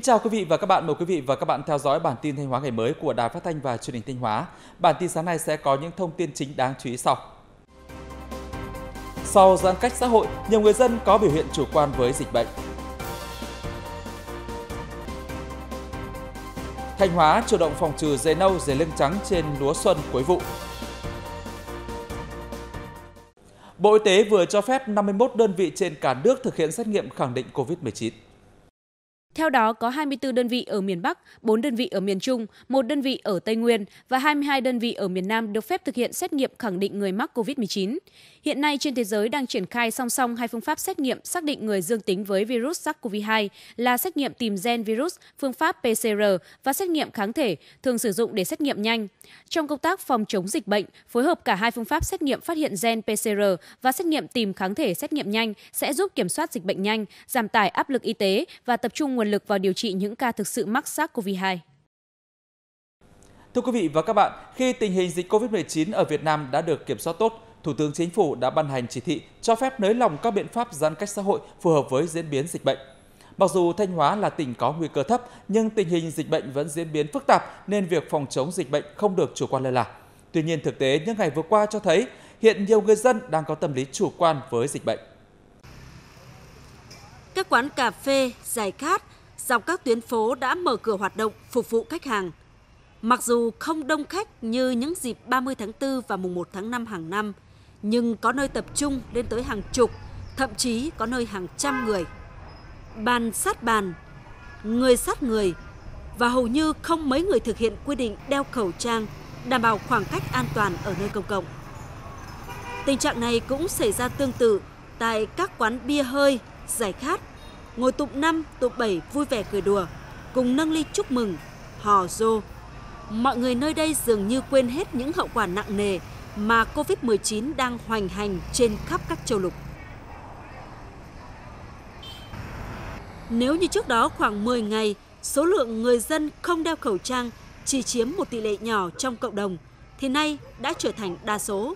Kính chào quý vị và các bạn, mời quý vị và các bạn theo dõi bản tin Thanh Hóa ngày mới của Đài Phát thanh và Truyền hình Thanh Hóa. Bản tin sáng nay sẽ có những thông tin chính đáng chú ý sau. Sau giãn cách xã hội, nhiều người dân có biểu hiện chủ quan với dịch bệnh. Thanh Hóa chủ động phòng trừ dế nâu, dế lưng trắng trên lúa xuân cuối vụ. Bộ Y tế vừa cho phép 51 đơn vị trên cả nước thực hiện xét nghiệm khẳng định COVID-19. Theo đó, có 24 đơn vị ở miền Bắc, 4 đơn vị ở miền Trung, 1 đơn vị ở Tây Nguyên và 22 đơn vị ở miền Nam được phép thực hiện xét nghiệm khẳng định người mắc COVID-19. Hiện nay, trên thế giới đang triển khai song song hai phương pháp xét nghiệm xác định người dương tính với virus SARS-CoV-2 là xét nghiệm tìm gen virus, phương pháp PCR và xét nghiệm kháng thể, thường sử dụng để xét nghiệm nhanh. Trong công tác phòng chống dịch bệnh, phối hợp cả hai phương pháp xét nghiệm phát hiện gen PCR và xét nghiệm tìm kháng thể xét nghiệm nhanh sẽ giúp kiểm soát dịch bệnh nhanh, giảm tải áp lực y tế và tập trung nguồn lực vào điều trị những ca thực sự mắc SARS-CoV-2. Thưa quý vị và các bạn, khi tình hình dịch COVID-19 ở Việt Nam đã được kiểm soát tốt, Thủ tướng Chính phủ đã ban hành chỉ thị cho phép nới lỏng các biện pháp giãn cách xã hội phù hợp với diễn biến dịch bệnh. Mặc dù Thanh Hóa là tỉnh có nguy cơ thấp, nhưng tình hình dịch bệnh vẫn diễn biến phức tạp nên việc phòng chống dịch bệnh không được chủ quan lơ là. Tuy nhiên thực tế những ngày vừa qua cho thấy hiện nhiều người dân đang có tâm lý chủ quan với dịch bệnh. Các quán cà phê, giải khát dọc các tuyến phố đã mở cửa hoạt động phục vụ khách hàng. Mặc dù không đông khách như những dịp 30 tháng 4 và mùng 1 tháng 5 hàng năm, nhưng có nơi tập trung lên tới hàng chục, thậm chí có nơi hàng trăm người. Bàn sát bàn, người sát người và hầu như không mấy người thực hiện quy định đeo khẩu trang, đảm bảo khoảng cách an toàn ở nơi công cộng. Tình trạng này cũng xảy ra tương tự tại các quán bia hơi, giải khát, ngồi tụng năm, tụng bảy vui vẻ cười đùa, cùng nâng ly chúc mừng, hò rô. Mọi người nơi đây dường như quên hết những hậu quả nặng nề mà Covid-19 đang hoành hành trên khắp các châu lục. Nếu như trước đó khoảng 10 ngày, số lượng người dân không đeo khẩu trang chỉ chiếm một tỷ lệ nhỏ trong cộng đồng, thì nay đã trở thành đa số.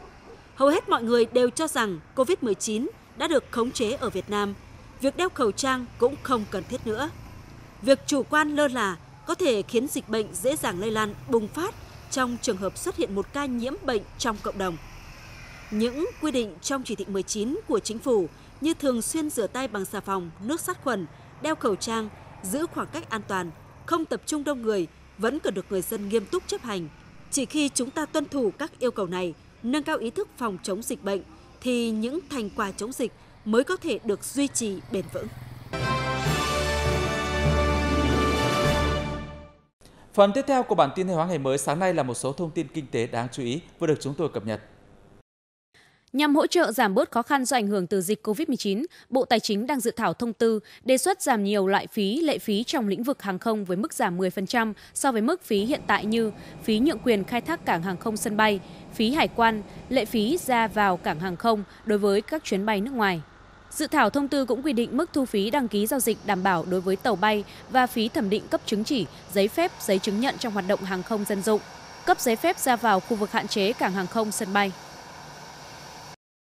Hầu hết mọi người đều cho rằng COVID-19 đã được khống chế ở Việt Nam việc đeo khẩu trang cũng không cần thiết nữa. Việc chủ quan lơ là có thể khiến dịch bệnh dễ dàng lây lan bùng phát trong trường hợp xuất hiện một ca nhiễm bệnh trong cộng đồng. Những quy định trong chỉ thị 19 của chính phủ như thường xuyên rửa tay bằng xà phòng, nước sát khuẩn, đeo khẩu trang, giữ khoảng cách an toàn, không tập trung đông người vẫn cần được người dân nghiêm túc chấp hành. Chỉ khi chúng ta tuân thủ các yêu cầu này, nâng cao ý thức phòng chống dịch bệnh thì những thành quả chống dịch mới có thể được duy trì bền vững. Phần tiếp theo của bản tin thời Hóa ngày mới sáng nay là một số thông tin kinh tế đáng chú ý vừa được chúng tôi cập nhật. Nhằm hỗ trợ giảm bớt khó khăn do ảnh hưởng từ dịch COVID-19, Bộ Tài chính đang dự thảo thông tư đề xuất giảm nhiều loại phí, lệ phí trong lĩnh vực hàng không với mức giảm 10% so với mức phí hiện tại như phí nhượng quyền khai thác cảng hàng không sân bay, phí hải quan, lệ phí ra vào cảng hàng không đối với các chuyến bay nước ngoài. Dự thảo thông tư cũng quy định mức thu phí đăng ký giao dịch đảm bảo đối với tàu bay và phí thẩm định cấp chứng chỉ, giấy phép, giấy chứng nhận trong hoạt động hàng không dân dụng, cấp giấy phép ra vào khu vực hạn chế cảng hàng không sân bay.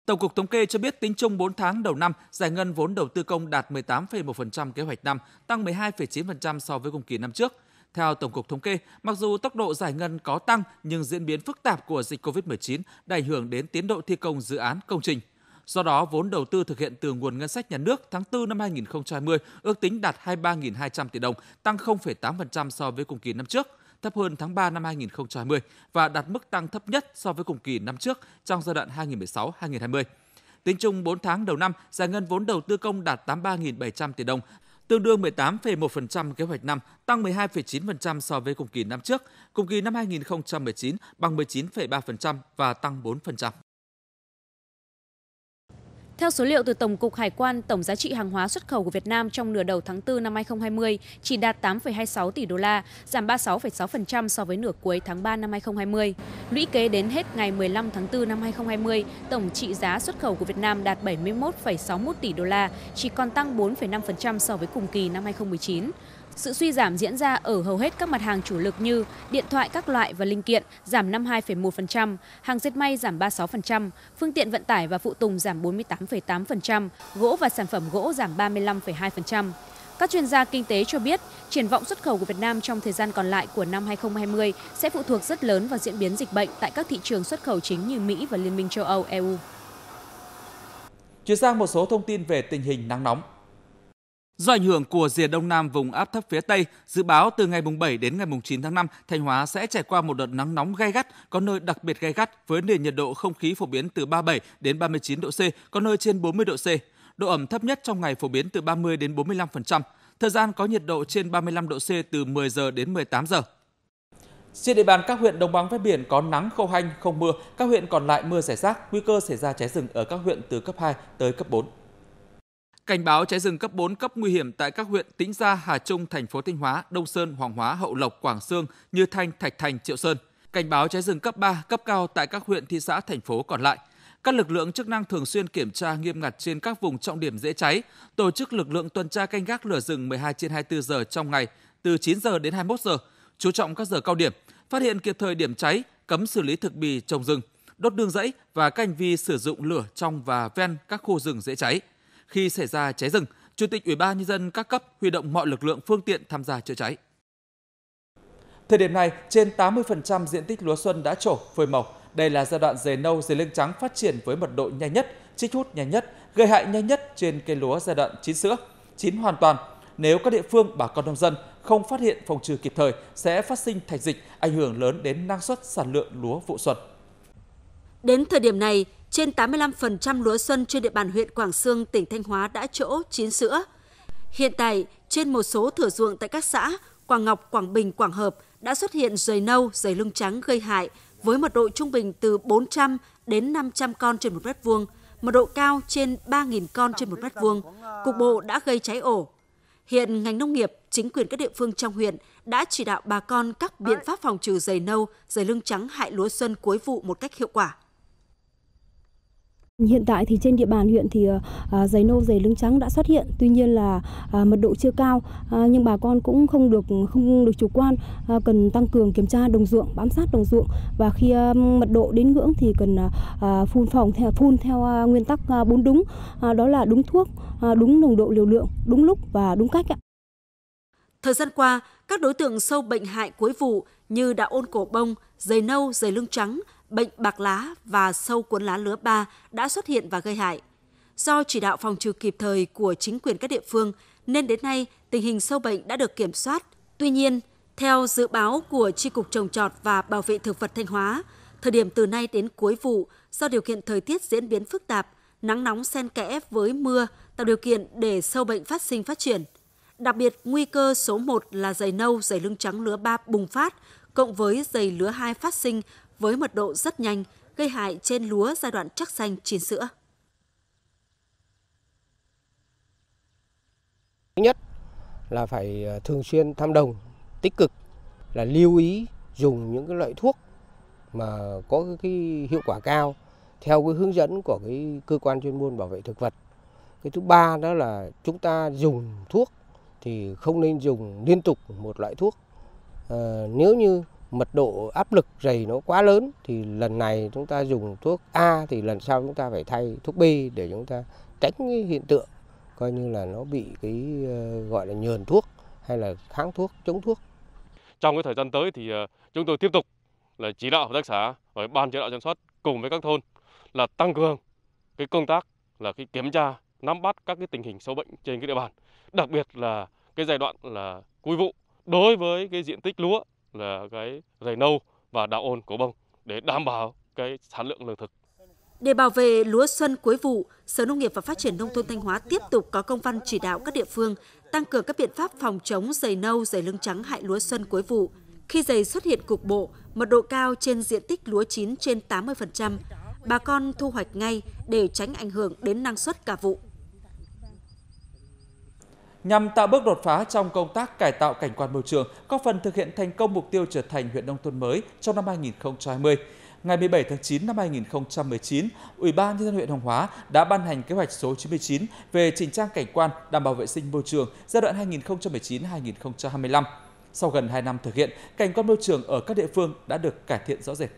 Tổng cục Thống kê cho biết tính chung 4 tháng đầu năm, giải ngân vốn đầu tư công đạt 18,1% kế hoạch năm, tăng 12,9% so với cùng kỳ năm trước. Theo Tổng cục Thống kê, mặc dù tốc độ giải ngân có tăng nhưng diễn biến phức tạp của dịch COVID-19 đã ảnh hưởng đến tiến độ thi công dự án công trình. Do đó, vốn đầu tư thực hiện từ nguồn ngân sách nhà nước tháng 4 năm 2020 ước tính đạt 23.200 tỷ đồng, tăng 0,8% so với cùng kỳ năm trước thấp hơn tháng 3 năm 2020 và đạt mức tăng thấp nhất so với cùng kỳ năm trước trong giai đoạn 2016-2020. Tính chung 4 tháng đầu năm, giải ngân vốn đầu tư công đạt 83.700 tỷ đồng, tương đương 18,1% kế hoạch năm, tăng 12,9% so với cùng kỳ năm trước, cùng kỳ năm 2019 bằng 19,3% và tăng 4%. Theo số liệu từ Tổng cục Hải quan, tổng giá trị hàng hóa xuất khẩu của Việt Nam trong nửa đầu tháng 4 năm 2020 chỉ đạt 8,26 tỷ đô la, giảm 36,6% so với nửa cuối tháng 3 năm 2020. Lũy kế đến hết ngày 15 tháng 4 năm 2020, tổng trị giá xuất khẩu của Việt Nam đạt 71,61 tỷ đô la, chỉ còn tăng 4,5% so với cùng kỳ năm 2019. Sự suy giảm diễn ra ở hầu hết các mặt hàng chủ lực như điện thoại các loại và linh kiện giảm 52,1%, hàng dệt may giảm 36%, phương tiện vận tải và phụ tùng giảm 48,8%, gỗ và sản phẩm gỗ giảm 35,2%. Các chuyên gia kinh tế cho biết, triển vọng xuất khẩu của Việt Nam trong thời gian còn lại của năm 2020 sẽ phụ thuộc rất lớn vào diễn biến dịch bệnh tại các thị trường xuất khẩu chính như Mỹ và Liên minh châu Âu EU. Chuyển sang một số thông tin về tình hình nắng nóng. Do ảnh hưởng của rìa đông nam vùng áp thấp phía Tây, dự báo từ ngày 7 đến ngày 9 tháng 5, Thanh Hóa sẽ trải qua một đợt nắng nóng gai gắt, có nơi đặc biệt gai gắt với nền nhiệt độ không khí phổ biến từ 37 đến 39 độ C, có nơi trên 40 độ C. Độ ẩm thấp nhất trong ngày phổ biến từ 30 đến 45%. Thời gian có nhiệt độ trên 35 độ C từ 10 giờ đến 18 giờ. Trên địa bàn các huyện đồng bằng ven biển có nắng khô hanh, không mưa, các huyện còn lại mưa rải rác, nguy cơ xảy ra cháy rừng ở các huyện từ cấp 2 tới cấp 4. Cảnh báo cháy rừng cấp 4 cấp nguy hiểm tại các huyện Tĩnh Gia, Hà Trung, thành phố Thanh Hóa, Đông Sơn, Hoàng Hóa, Hậu Lộc, Quảng Sương, Như Thanh, Thạch Thành, Triệu Sơn. Cảnh báo cháy rừng cấp 3, cấp cao tại các huyện, thị xã, thành phố còn lại. Các lực lượng chức năng thường xuyên kiểm tra nghiêm ngặt trên các vùng trọng điểm dễ cháy, tổ chức lực lượng tuần tra canh gác lửa rừng 12 trên 24 giờ trong ngày, từ 9 giờ đến 21 giờ, chú trọng các giờ cao điểm, phát hiện kịp thời điểm cháy, cấm xử lý thực bì trồng rừng, đốt đường rẫy và các hành vi sử dụng lửa trong và ven các khu rừng dễ cháy khi xảy ra cháy rừng, Chủ tịch Ủy ban nhân dân các cấp huy động mọi lực lượng phương tiện tham gia chữa cháy. Thời điểm này, trên 80% diện tích lúa xuân đã trổ, phơi màu. Đây là giai đoạn dề nâu, dề lưng trắng phát triển với mật độ nhanh nhất, chích hút nhanh nhất, gây hại nhanh nhất trên cây lúa giai đoạn chín sữa, chín hoàn toàn. Nếu các địa phương bà con nông dân không phát hiện phòng trừ kịp thời sẽ phát sinh thạch dịch ảnh hưởng lớn đến năng suất sản lượng lúa vụ xuân. Đến thời điểm này, trên 85% lúa xuân trên địa bàn huyện Quảng Sương, tỉnh Thanh Hóa đã chỗ chín sữa. Hiện tại, trên một số thửa ruộng tại các xã Quảng Ngọc, Quảng Bình, Quảng Hợp đã xuất hiện rầy nâu, rầy lưng trắng gây hại với mật độ trung bình từ 400 đến 500 con trên một mét vuông, mật độ cao trên 3.000 con trên một mét vuông, cục bộ đã gây cháy ổ. Hiện ngành nông nghiệp, chính quyền các địa phương trong huyện đã chỉ đạo bà con các biện pháp phòng trừ rầy nâu, rầy lưng trắng hại lúa xuân cuối vụ một cách hiệu quả. Hiện tại thì trên địa bàn huyện thì ờ, à, giấy nâu giấy lưng trắng đã xuất hiện, tuy nhiên là à, mật độ chưa cao à, nhưng bà con cũng không được không được chủ quan, à, cần tăng cường kiểm tra đồng ruộng, bám sát đồng ruộng và khi mật độ đến ngưỡng thì cần phun phòng theo phun theo nguyên tắc bốn đúng, đó là đúng thuốc, đúng nồng độ liều lượng, đúng lúc và đúng cách ạ. Thời gian qua, các đối tượng sâu bệnh hại cuối vụ như đạo ôn cổ bông, dày nâu, dày lưng trắng bệnh bạc lá và sâu cuốn lá lứa ba đã xuất hiện và gây hại. Do chỉ đạo phòng trừ kịp thời của chính quyền các địa phương nên đến nay tình hình sâu bệnh đã được kiểm soát. Tuy nhiên, theo dự báo của Tri Cục Trồng Trọt và Bảo vệ Thực vật Thanh Hóa, thời điểm từ nay đến cuối vụ, do điều kiện thời tiết diễn biến phức tạp, nắng nóng xen kẽ với mưa tạo điều kiện để sâu bệnh phát sinh phát triển. Đặc biệt, nguy cơ số 1 là dày nâu, dày lưng trắng lứa 3 bùng phát, cộng với dày lứa 2 phát sinh với mật độ rất nhanh, gây hại trên lúa giai đoạn chắc xanh chín sữa. Thứ nhất là phải à, thường xuyên thăm đồng, tích cực là lưu ý dùng những cái loại thuốc mà có cái hiệu quả cao theo cái hướng dẫn của cái cơ quan chuyên môn bảo vệ thực vật. Cái thứ ba đó là chúng ta dùng thuốc thì không nên dùng liên tục một loại thuốc. À, nếu như mật độ áp lực dày nó quá lớn thì lần này chúng ta dùng thuốc A thì lần sau chúng ta phải thay thuốc B để chúng ta tránh cái hiện tượng coi như là nó bị cái ờ, gọi là nhờn thuốc hay là kháng thuốc chống thuốc. Trong cái thời gian tới thì ờ, chúng tôi tiếp tục là chỉ đạo hợp tác xã và ban chỉ đạo sản xuất cùng với các thôn là tăng cường cái công tác là cái kiểm tra nắm bắt các cái tình hình sâu bệnh trên cái địa bàn, đặc biệt là cái giai đoạn là cuối vụ đối với cái diện tích lúa là cái rầy nâu và đạo ôn của bông để đảm bảo cái sản lượng lương thực. Để bảo vệ lúa xuân cuối vụ, Sở Nông nghiệp và Phát triển Nông thôn Thanh Hóa tiếp tục có công văn chỉ đạo các địa phương tăng cường các biện pháp phòng chống dày nâu, dày lưng trắng hại lúa xuân cuối vụ. Khi dày xuất hiện cục bộ, mật độ cao trên diện tích lúa chín trên 80%, bà con thu hoạch ngay để tránh ảnh hưởng đến năng suất cả vụ. Nhằm tạo bước đột phá trong công tác cải tạo cảnh quan môi trường, góp phần thực hiện thành công mục tiêu trở thành huyện nông thôn mới trong năm 2020. Ngày 17 tháng 9 năm 2019, Ủy ban nhân dân huyện Hồng Hóa đã ban hành kế hoạch số 99 về chỉnh trang cảnh quan, đảm bảo vệ sinh môi trường giai đoạn 2019-2025. Sau gần 2 năm thực hiện, cảnh quan môi trường ở các địa phương đã được cải thiện rõ rệt.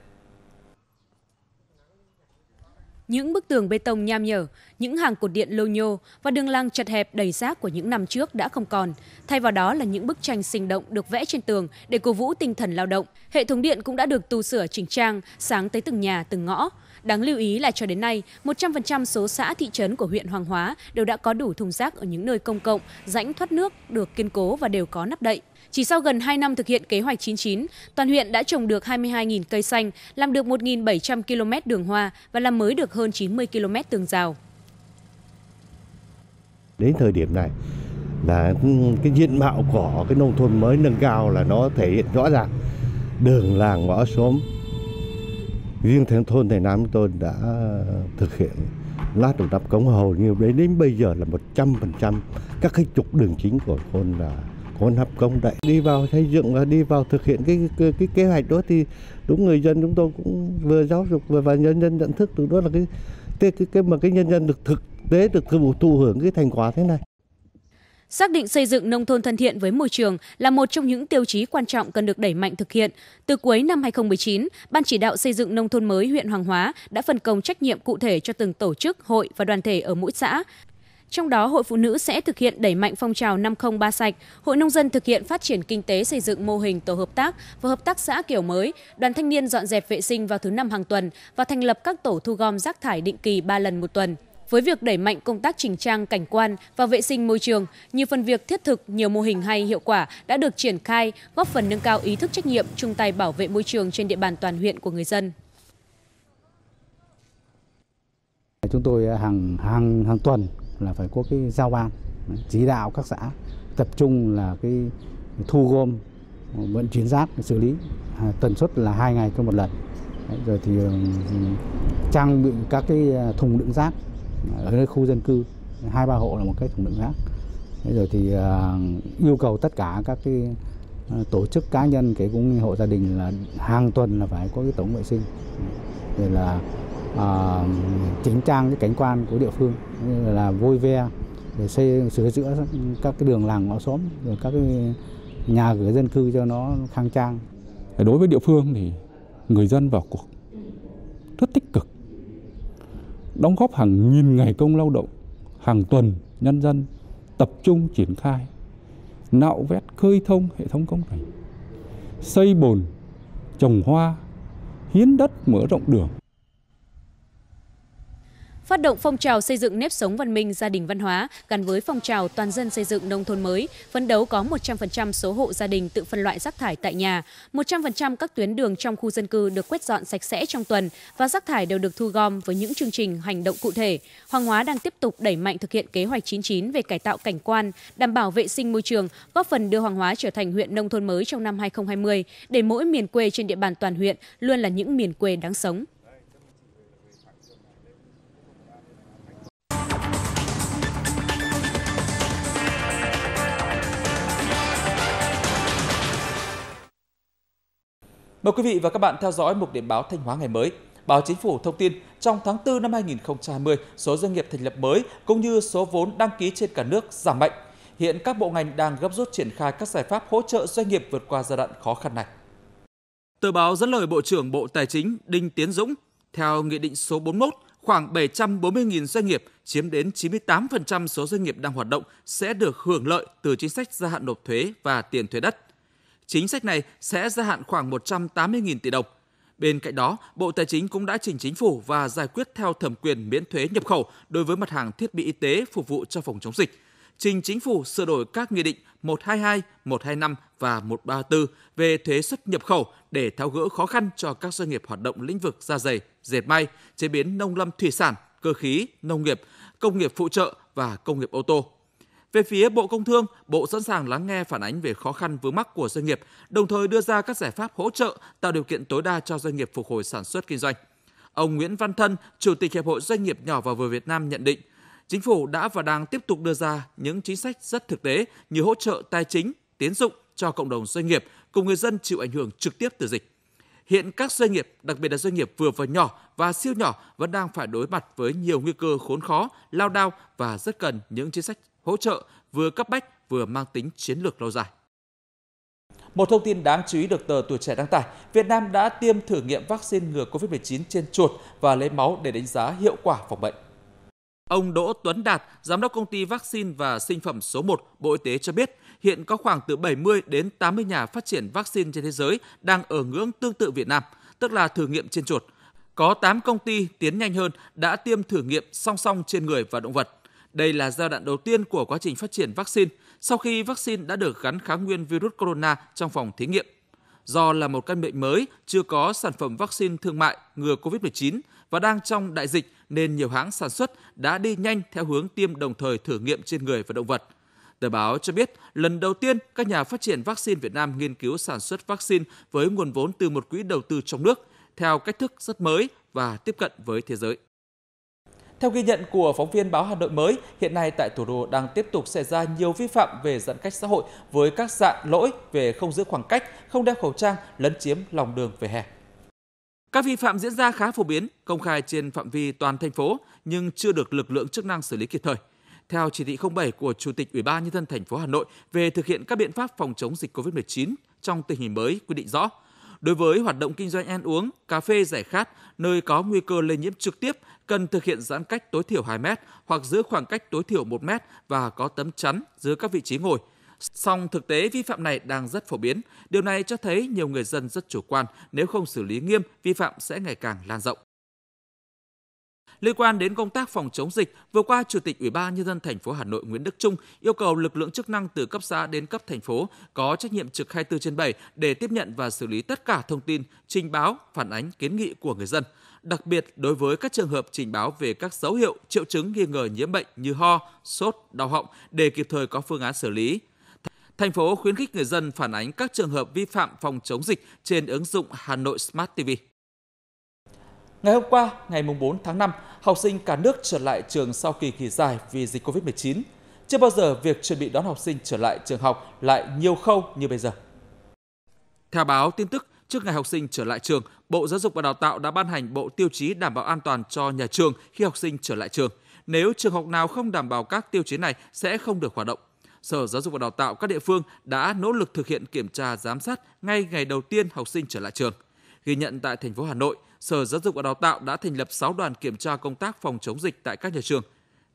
Những bức tường bê tông nham nhở, những hàng cột điện lô nhô và đường làng chật hẹp đầy rác của những năm trước đã không còn. Thay vào đó là những bức tranh sinh động được vẽ trên tường để cổ vũ tinh thần lao động. Hệ thống điện cũng đã được tu sửa chỉnh trang, sáng tới từng nhà, từng ngõ. Đáng lưu ý là cho đến nay, 100% số xã thị trấn của huyện Hoàng Hóa đều đã có đủ thùng rác ở những nơi công cộng, rãnh thoát nước được kiên cố và đều có nắp đậy. Chỉ sau gần 2 năm thực hiện kế hoạch 99, toàn huyện đã trồng được 22.000 cây xanh, làm được 1.700 km đường hoa và làm mới được hơn 90 km tường rào. Đến thời điểm này là cái diện mạo của cái nông thôn mới nâng cao là nó thể hiện rõ ràng đường làng ngõ xóm riêng thằng thôn thầy Nam tôi đã thực hiện lát được đắp cống hầu như đến đến bây giờ là 100% các cái trục đường chính của thôn là hỗn hợp công đại đi vào xây dựng và đi vào thực hiện cái, cái cái kế hoạch đó thì đúng người dân chúng tôi cũng vừa giáo dục vừa và nhân dân nhận thức từ đó là cái cái cái, cái mà cái nhân dân được thực tế được thụ thụ hưởng cái thành quả thế này Xác định xây dựng nông thôn thân thiện với môi trường là một trong những tiêu chí quan trọng cần được đẩy mạnh thực hiện. Từ cuối năm 2019, Ban chỉ đạo xây dựng nông thôn mới huyện Hoàng Hóa đã phân công trách nhiệm cụ thể cho từng tổ chức, hội và đoàn thể ở mỗi xã, trong đó, Hội Phụ Nữ sẽ thực hiện đẩy mạnh phong trào 503 sạch, Hội Nông dân thực hiện phát triển kinh tế xây dựng mô hình tổ hợp tác và hợp tác xã kiểu mới, đoàn thanh niên dọn dẹp vệ sinh vào thứ năm hàng tuần và thành lập các tổ thu gom rác thải định kỳ 3 lần một tuần với việc đẩy mạnh công tác chỉnh trang cảnh quan và vệ sinh môi trường, nhiều phần việc thiết thực, nhiều mô hình hay hiệu quả đã được triển khai, góp phần nâng cao ý thức trách nhiệm chung tay bảo vệ môi trường trên địa bàn toàn huyện của người dân. Chúng tôi hàng hàng hàng tuần là phải có cái giao ban chỉ đạo các xã tập trung là cái thu gom vận chuyển rác xử lý à, tần suất là hai ngày cho một lần Đấy, rồi thì ừ, ừ, trang bị các cái à, thùng đựng rác à, ở nơi khu dân cư hai ba hộ là một cái thùng đựng rác Đấy, rồi thì yêu cầu tất cả các cái tổ chức cá nhân kể cũng hộ gia đình là hàng tuần là phải có cái tổng vệ sinh rồi là à, chỉnh trang cái cảnh quan của địa phương như là vui ve để xây sửa chữa các cái đường làng ngõ xóm rồi các cái nhà cửa dân cư cho nó khang trang đối với địa phương thì người dân vào cuộc rất tích cực đóng góp hàng nghìn ngày công lao động hàng tuần nhân dân tập trung triển khai nạo vét khơi thông hệ thống công trình xây bồn trồng hoa hiến đất mở rộng đường phát động phong trào xây dựng nếp sống văn minh gia đình văn hóa gắn với phong trào toàn dân xây dựng nông thôn mới, phấn đấu có 100% số hộ gia đình tự phân loại rác thải tại nhà, 100% các tuyến đường trong khu dân cư được quét dọn sạch sẽ trong tuần và rác thải đều được thu gom với những chương trình hành động cụ thể. Hoàng Hóa đang tiếp tục đẩy mạnh thực hiện kế hoạch 99 về cải tạo cảnh quan, đảm bảo vệ sinh môi trường, góp phần đưa Hoàng Hóa trở thành huyện nông thôn mới trong năm 2020 để mỗi miền quê trên địa bàn toàn huyện luôn là những miền quê đáng sống. Mời quý vị và các bạn theo dõi một điểm báo Thanh Hóa ngày mới. Báo Chính phủ thông tin trong tháng 4 năm 2020, số doanh nghiệp thành lập mới cũng như số vốn đăng ký trên cả nước giảm mạnh. Hiện các bộ ngành đang gấp rút triển khai các giải pháp hỗ trợ doanh nghiệp vượt qua giai đoạn khó khăn này. Tờ báo dẫn lời Bộ trưởng Bộ Tài chính Đinh Tiến Dũng, theo Nghị định số 41, khoảng 740.000 doanh nghiệp chiếm đến 98% số doanh nghiệp đang hoạt động sẽ được hưởng lợi từ chính sách gia hạn nộp thuế và tiền thuế đất. Chính sách này sẽ gia hạn khoảng 180.000 tỷ đồng. Bên cạnh đó, Bộ Tài chính cũng đã trình chính phủ và giải quyết theo thẩm quyền miễn thuế nhập khẩu đối với mặt hàng thiết bị y tế phục vụ cho phòng chống dịch. Trình chính phủ sửa đổi các nghị định 122, 125 và 134 về thuế xuất nhập khẩu để tháo gỡ khó khăn cho các doanh nghiệp hoạt động lĩnh vực da dày, dệt may, chế biến nông lâm thủy sản, cơ khí, nông nghiệp, công nghiệp phụ trợ và công nghiệp ô tô. Về phía Bộ Công Thương, Bộ sẵn sàng lắng nghe phản ánh về khó khăn vướng mắc của doanh nghiệp, đồng thời đưa ra các giải pháp hỗ trợ tạo điều kiện tối đa cho doanh nghiệp phục hồi sản xuất kinh doanh. Ông Nguyễn Văn Thân, Chủ tịch Hiệp hội Doanh nghiệp nhỏ và vừa Việt Nam nhận định, chính phủ đã và đang tiếp tục đưa ra những chính sách rất thực tế như hỗ trợ tài chính, tiến dụng cho cộng đồng doanh nghiệp cùng người dân chịu ảnh hưởng trực tiếp từ dịch. Hiện các doanh nghiệp, đặc biệt là doanh nghiệp vừa và nhỏ và siêu nhỏ vẫn đang phải đối mặt với nhiều nguy cơ khốn khó, lao đao và rất cần những chính sách hỗ trợ vừa cấp bách vừa mang tính chiến lược lâu dài. Một thông tin đáng chú ý được tờ Tuổi Trẻ đăng tải, Việt Nam đã tiêm thử nghiệm vaccine ngừa COVID-19 trên chuột và lấy máu để đánh giá hiệu quả phòng bệnh. Ông Đỗ Tuấn Đạt, Giám đốc Công ty Vaccine và Sinh phẩm số 1 Bộ Y tế cho biết, hiện có khoảng từ 70 đến 80 nhà phát triển vaccine trên thế giới đang ở ngưỡng tương tự Việt Nam, tức là thử nghiệm trên chuột. Có 8 công ty tiến nhanh hơn đã tiêm thử nghiệm song song trên người và động vật. Đây là giai đoạn đầu tiên của quá trình phát triển vaccine sau khi vaccine đã được gắn kháng nguyên virus corona trong phòng thí nghiệm. Do là một căn bệnh mới, chưa có sản phẩm vaccine thương mại ngừa COVID-19 và đang trong đại dịch nên nhiều hãng sản xuất đã đi nhanh theo hướng tiêm đồng thời thử nghiệm trên người và động vật. Tờ báo cho biết, lần đầu tiên các nhà phát triển vaccine Việt Nam nghiên cứu sản xuất vaccine với nguồn vốn từ một quỹ đầu tư trong nước, theo cách thức rất mới và tiếp cận với thế giới. Theo ghi nhận của phóng viên báo Hà Nội mới, hiện nay tại thủ đô đang tiếp tục xảy ra nhiều vi phạm về giãn cách xã hội với các dạng lỗi về không giữ khoảng cách, không đeo khẩu trang, lấn chiếm lòng đường về hè. Các vi phạm diễn ra khá phổ biến, công khai trên phạm vi toàn thành phố nhưng chưa được lực lượng chức năng xử lý kịp thời. Theo chỉ thị 07 của Chủ tịch Ủy ban nhân dân thành phố Hà Nội về thực hiện các biện pháp phòng chống dịch COVID-19 trong tình hình mới quy định rõ, Đối với hoạt động kinh doanh ăn uống, cà phê giải khát nơi có nguy cơ lây nhiễm trực tiếp cần thực hiện giãn cách tối thiểu 2 mét hoặc giữ khoảng cách tối thiểu 1 mét và có tấm chắn dưới các vị trí ngồi. Song thực tế vi phạm này đang rất phổ biến. Điều này cho thấy nhiều người dân rất chủ quan, nếu không xử lý nghiêm, vi phạm sẽ ngày càng lan rộng. Liên quan đến công tác phòng chống dịch, vừa qua Chủ tịch Ủy ban nhân dân thành phố Hà Nội Nguyễn Đức Trung yêu cầu lực lượng chức năng từ cấp xã đến cấp thành phố có trách nhiệm trực 24 trên 7 để tiếp nhận và xử lý tất cả thông tin, trình báo, phản ánh, kiến nghị của người dân đặc biệt đối với các trường hợp trình báo về các dấu hiệu, triệu chứng nghi ngờ nhiễm bệnh như ho, sốt, đau họng để kịp thời có phương án xử lý. Thành phố khuyến khích người dân phản ánh các trường hợp vi phạm phòng chống dịch trên ứng dụng Hà Nội Smart TV. Ngày hôm qua, ngày 4 tháng 5, học sinh cả nước trở lại trường sau kỳ nghỉ dài vì dịch Covid-19. Chưa bao giờ việc chuẩn bị đón học sinh trở lại trường học lại nhiều khâu như bây giờ. Theo báo tin tức, trước ngày học sinh trở lại trường, Bộ Giáo dục và Đào tạo đã ban hành bộ tiêu chí đảm bảo an toàn cho nhà trường khi học sinh trở lại trường. Nếu trường học nào không đảm bảo các tiêu chí này sẽ không được hoạt động. Sở Giáo dục và Đào tạo các địa phương đã nỗ lực thực hiện kiểm tra giám sát ngay ngày đầu tiên học sinh trở lại trường. Ghi nhận tại thành phố Hà Nội, Sở Giáo dục và Đào tạo đã thành lập 6 đoàn kiểm tra công tác phòng chống dịch tại các nhà trường.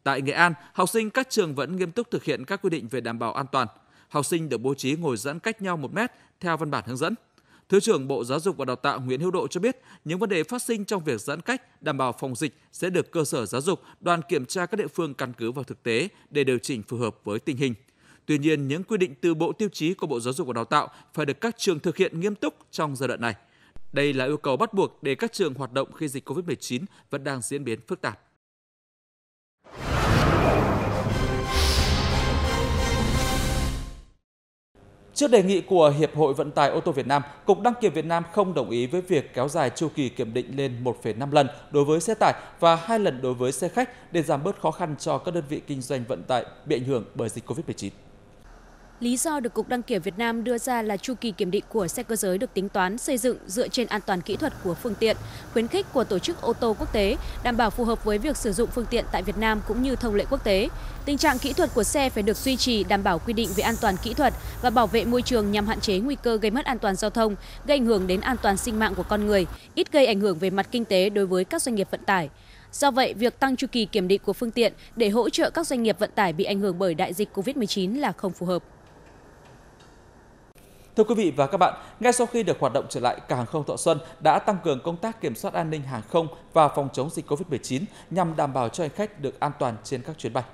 Tại Nghệ An, học sinh các trường vẫn nghiêm túc thực hiện các quy định về đảm bảo an toàn. Học sinh được bố trí ngồi giãn cách nhau 1 mét theo văn bản hướng dẫn. Thứ trưởng Bộ Giáo dục và Đào tạo Nguyễn Hữu Độ cho biết, những vấn đề phát sinh trong việc giãn cách, đảm bảo phòng dịch sẽ được cơ sở giáo dục, đoàn kiểm tra các địa phương căn cứ vào thực tế để điều chỉnh phù hợp với tình hình. Tuy nhiên, những quy định từ bộ tiêu chí của Bộ Giáo dục và Đào tạo phải được các trường thực hiện nghiêm túc trong giai đoạn này. Đây là yêu cầu bắt buộc để các trường hoạt động khi dịch COVID-19 vẫn đang diễn biến phức tạp. Trước đề nghị của Hiệp hội Vận tải ô tô Việt Nam, Cục Đăng kiểm Việt Nam không đồng ý với việc kéo dài chu kỳ kiểm định lên 1,5 lần đối với xe tải và 2 lần đối với xe khách để giảm bớt khó khăn cho các đơn vị kinh doanh vận tải bị ảnh hưởng bởi dịch COVID-19. Lý do được Cục Đăng kiểm Việt Nam đưa ra là chu kỳ kiểm định của xe cơ giới được tính toán xây dựng dựa trên an toàn kỹ thuật của phương tiện, khuyến khích của tổ chức ô tô quốc tế, đảm bảo phù hợp với việc sử dụng phương tiện tại Việt Nam cũng như thông lệ quốc tế. Tình trạng kỹ thuật của xe phải được duy trì đảm bảo quy định về an toàn kỹ thuật và bảo vệ môi trường nhằm hạn chế nguy cơ gây mất an toàn giao thông, gây ảnh hưởng đến an toàn sinh mạng của con người, ít gây ảnh hưởng về mặt kinh tế đối với các doanh nghiệp vận tải. Do vậy, việc tăng chu kỳ kiểm định của phương tiện để hỗ trợ các doanh nghiệp vận tải bị ảnh hưởng bởi đại dịch COVID-19 là không phù hợp. Thưa quý vị và các bạn, ngay sau khi được hoạt động trở lại, cảng hàng không Thọ Xuân đã tăng cường công tác kiểm soát an ninh hàng không và phòng chống dịch COVID-19 nhằm đảm bảo cho hành khách được an toàn trên các chuyến bay.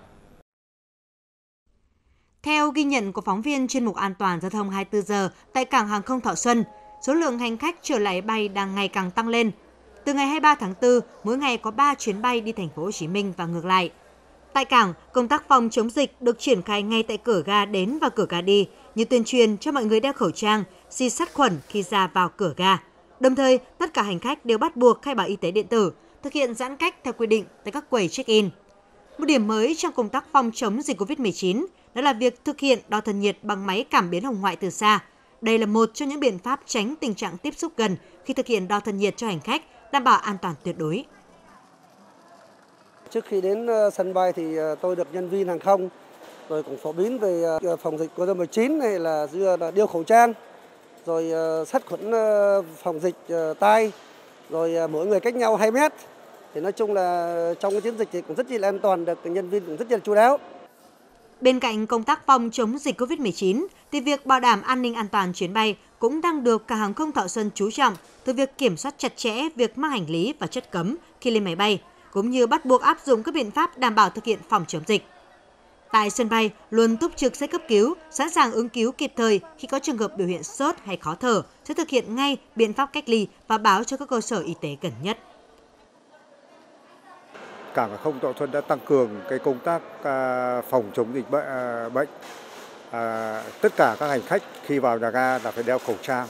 Theo ghi nhận của phóng viên chuyên mục An toàn giao thông 24 giờ tại cảng hàng không Thọ Xuân, số lượng hành khách trở lại bay đang ngày càng tăng lên. Từ ngày 23 tháng 4, mỗi ngày có 3 chuyến bay đi thành phố Hồ Chí Minh và ngược lại – Tại cảng, công tác phòng chống dịch được triển khai ngay tại cửa ga đến và cửa ga đi, như tuyên truyền cho mọi người đeo khẩu trang, si sát khuẩn khi ra vào cửa ga. Đồng thời, tất cả hành khách đều bắt buộc khai báo y tế điện tử, thực hiện giãn cách theo quy định tại các quầy check-in. Một điểm mới trong công tác phòng chống dịch COVID-19 đó là việc thực hiện đo thân nhiệt bằng máy cảm biến hồng ngoại từ xa. Đây là một trong những biện pháp tránh tình trạng tiếp xúc gần khi thực hiện đo thân nhiệt cho hành khách, đảm bảo an toàn tuyệt đối trước khi đến ờ, sân bay thì ờ, tôi được nhân viên hàng không rồi cũng phổ biến về ờ, phòng dịch Covid-19 này là đeo khẩu trang, rồi sát khuẩn phòng dịch tay, rồi mỗi người cách nhau 2 mét. Thì nói chung là trong cái chiến dịch thì cũng rất là an toàn, được nhân viên cũng rất là chú đáo. Bên cạnh công tác phòng chống dịch COVID-19, thì việc bảo đảm an ninh an toàn chuyến bay cũng đang được cả hàng không Thọ Xuân chú trọng từ việc kiểm soát chặt chẽ việc mang hành lý và chất cấm khi lên máy bay, cũng như bắt buộc áp dụng các biện pháp đảm bảo thực hiện phòng chống dịch. Tại sân bay, luôn túc trực xe cấp cứu, sẵn sàng ứng cứu kịp thời khi có trường hợp biểu hiện sốt hay khó thở, sẽ thực hiện ngay biện pháp cách ly và báo cho các cơ sở y tế gần nhất. Cảng hàng không Thọ Xuân đã tăng cường cái công tác à, phòng chống dịch à, bệnh. À, tất cả các hành khách khi vào nhà ga là phải đeo khẩu trang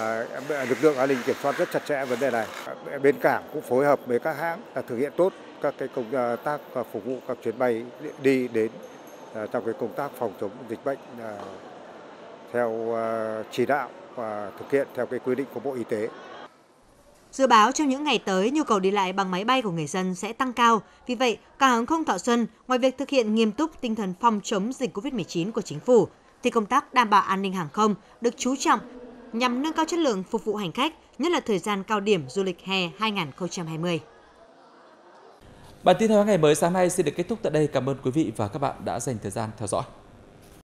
À, lực lượng an ninh kiểm soát rất chặt chẽ vấn đề này. À, bên cảng cũng phối hợp với các hãng à, thực hiện tốt các cái công tác và phục vụ các chuyến bay đi đến trong cái công tác phòng chống dịch bệnh theo chỉ đạo và thực hiện theo cái quy định của Bộ Y tế. Dự báo trong những ngày tới, nhu cầu đi lại bằng máy bay của người dân sẽ tăng cao. Vì vậy, cảng hàng không Thọ Xuân, ngoài việc thực hiện nghiêm túc tinh thần phòng chống dịch COVID-19 của chính phủ, thì công tác đảm bảo an ninh hàng không được chú trọng nhằm nâng cao chất lượng phục vụ hành khách, nhất là thời gian cao điểm du lịch hè 2020. Bản tin theo ngày mới sáng nay xin được kết thúc tại đây. Cảm ơn quý vị và các bạn đã dành thời gian theo dõi.